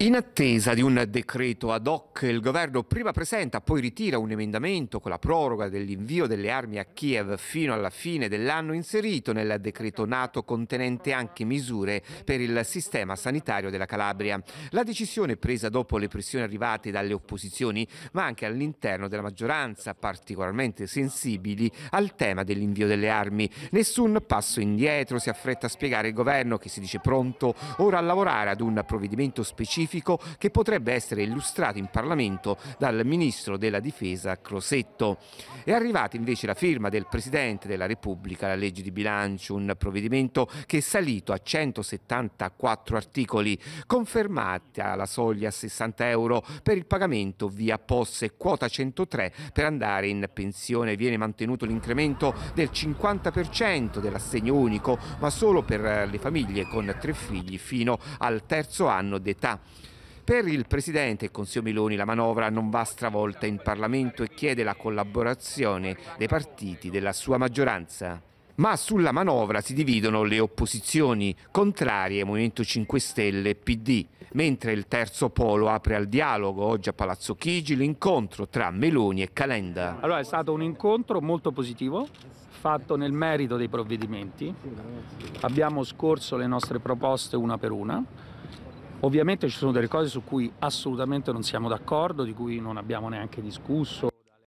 In attesa di un decreto ad hoc, il governo prima presenta, poi ritira un emendamento con la proroga dell'invio delle armi a Kiev fino alla fine dell'anno inserito nel decreto NATO contenente anche misure per il sistema sanitario della Calabria. La decisione presa dopo le pressioni arrivate dalle opposizioni, ma anche all'interno della maggioranza, particolarmente sensibili al tema dell'invio delle armi. Nessun passo indietro si affretta a spiegare il governo che si dice pronto ora a lavorare ad un provvedimento specifico specifico che potrebbe essere illustrato in Parlamento dal Ministro della Difesa Crosetto. È arrivata invece la firma del Presidente della Repubblica alla legge di bilancio, un provvedimento che è salito a 174 articoli, confermata la soglia a 60 euro per il pagamento via posse e quota 103 per andare in pensione. Viene mantenuto l'incremento del 50% dell'assegno unico, ma solo per le famiglie con tre figli fino al terzo anno d'età. Per il Presidente Consiglio Meloni la manovra non va stravolta in Parlamento e chiede la collaborazione dei partiti della sua maggioranza. Ma sulla manovra si dividono le opposizioni contrarie Movimento 5 Stelle e PD, mentre il terzo polo apre al dialogo oggi a Palazzo Chigi l'incontro tra Meloni e Calenda. Allora è stato un incontro molto positivo, fatto nel merito dei provvedimenti. Abbiamo scorso le nostre proposte una per una Ovviamente ci sono delle cose su cui assolutamente non siamo d'accordo, di cui non abbiamo neanche discusso.